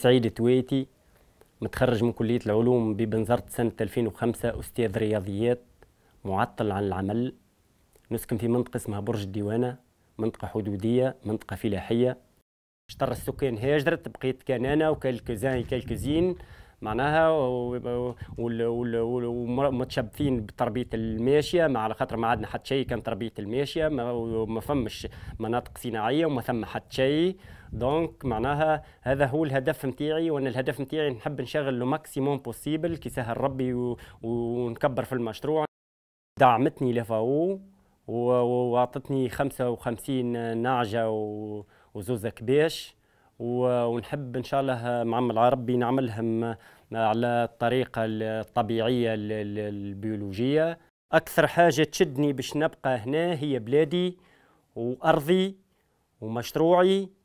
سعيد تويتي متخرج من كلية العلوم ببنزرت سنة 2005 أستاذ رياضيات معطل عن العمل نسكن في منطقة اسمها برج الديوانة منطقة حدودية منطقة فلاحية اشترى السكان هاجرت بقيت كان أنا وكالكزان كالكزين معناها ومتشبثين بتربيه الماشيه مع على خاطر ما عندنا حتى شيء كان تربيه الماشيه ما فمش مناطق صناعيه وما ثم حتى شيء دونك معناها هذا هو الهدف نتاعي وانا الهدف نتاعي نحب نشغل لو ماكسيموم بوسيبل كي سهل ربي ونكبر في المشروع دعمتني لفاو واعطتني 55 نعجه وزوزه كباش ونحب ان شاء الله معمل عربي نعملهم على الطريقه الطبيعيه البيولوجيه اكثر حاجه تشدني باش نبقى هنا هي بلادي وارضي ومشروعي